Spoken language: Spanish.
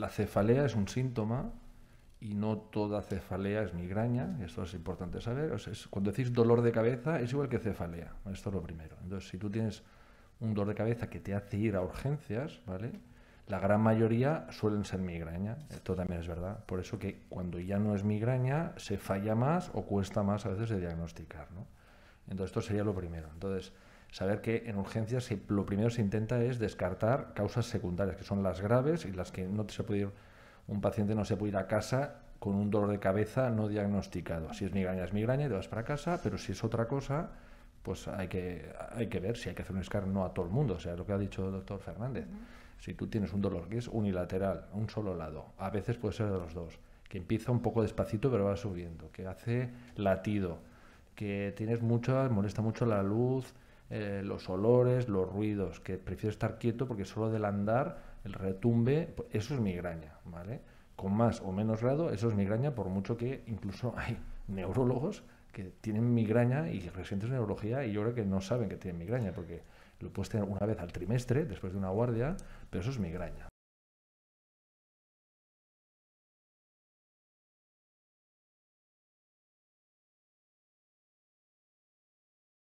la cefalea es un síntoma y no toda cefalea es migraña, esto es importante saber. es, cuando decís dolor de cabeza es igual que cefalea, esto es lo primero. Entonces, si tú tienes un dolor de cabeza que te hace ir a urgencias, ¿vale? La gran mayoría suelen ser migraña, esto también es verdad. Por eso que cuando ya no es migraña se falla más o cuesta más a veces de diagnosticar, Entonces, esto sería lo primero. Entonces, saber que en urgencias lo primero se intenta es descartar causas secundarias, que son las graves y las que no se puede ir, un paciente no se puede ir a casa con un dolor de cabeza no diagnosticado. Si es migraña, es migraña y te vas para casa, pero si es otra cosa, pues hay que, hay que ver si hay que hacer un escarno no a todo el mundo, o sea, lo que ha dicho el doctor Fernández. Si tú tienes un dolor que es unilateral, un solo lado, a veces puede ser de los dos, que empieza un poco despacito pero va subiendo, que hace latido, que tienes mucho, molesta mucho la luz, eh, los olores, los ruidos, que prefiero estar quieto porque solo del andar, el retumbe, eso es migraña, ¿vale? Con más o menos grado, eso es migraña, por mucho que incluso hay neurólogos que tienen migraña y residentes de neurología y yo creo que no saben que tienen migraña porque lo puedes tener una vez al trimestre después de una guardia, pero eso es migraña.